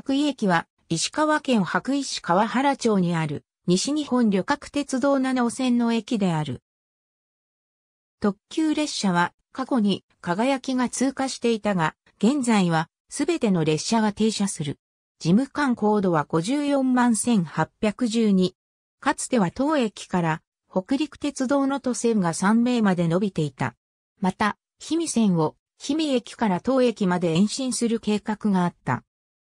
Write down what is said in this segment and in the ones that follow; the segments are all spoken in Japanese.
白衣駅は、石川県白衣市川原町にある、西日本旅客鉄道7号線の駅である。特急列車は、過去に、輝きが通過していたが、現在は、すべての列車が停車する。事務官高度は54万1812。かつては当駅から、北陸鉄道の都線が3名まで伸びていた。また、氷見線を、氷見駅から当駅まで延伸する計画があった。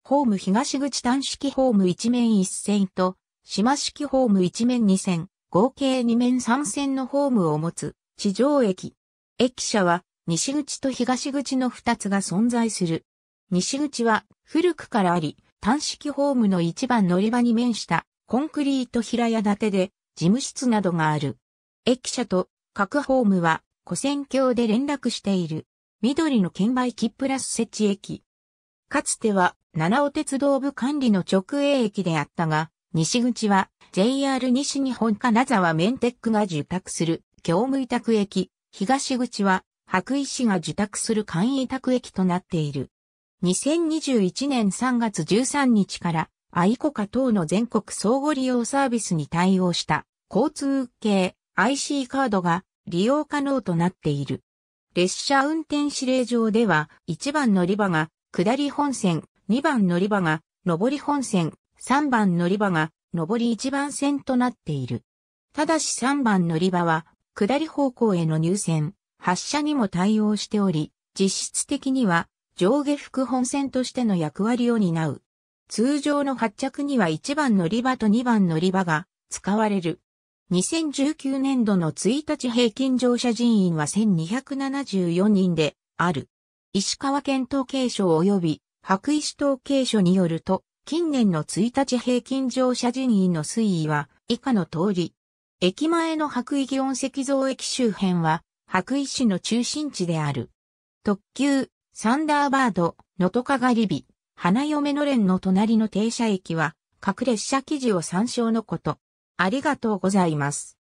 ホーム東口単式ホーム1面1線と、島式ホーム1面2線、合計2面3線のホームを持つ、地上駅。駅舎は、西口と東口の2つが存在する。西口は、古くからあり、単式ホームの一番乗り場に面した、コンクリート平屋建てで、事務室などがある。駅舎と各ホームは、古線橋で連絡している。緑の券売機プラス設置駅、かつては七尾鉄道部管理の直営駅であったが、西口は JR 西日本金沢メンテックが受託する業務委託駅、東口は白衣市が受託する簡易委託駅となっている。2021年3月13日から愛子家等の全国相互利用サービスに対応した交通系 IC カードが利用可能となっている。列車運転指令上では1番乗り場が下り本線、2番乗り場が、上り本線、3番乗り場が、上り1番線となっている。ただし3番乗り場は、下り方向への入線、発車にも対応しており、実質的には上下副本線としての役割を担う。通常の発着には1番乗り場と2番乗り場が使われる。2019年度の1日平均乗車人員は1274人である。石川県統計省及び白石統計所によると、近年の1日平均乗車人員の推移は以下の通り、駅前の白石温石像駅周辺は白石の中心地である。特急、サンダーバード、のとかがりび、花嫁のれんの隣の停車駅は、各列車記事を参照のこと。ありがとうございます。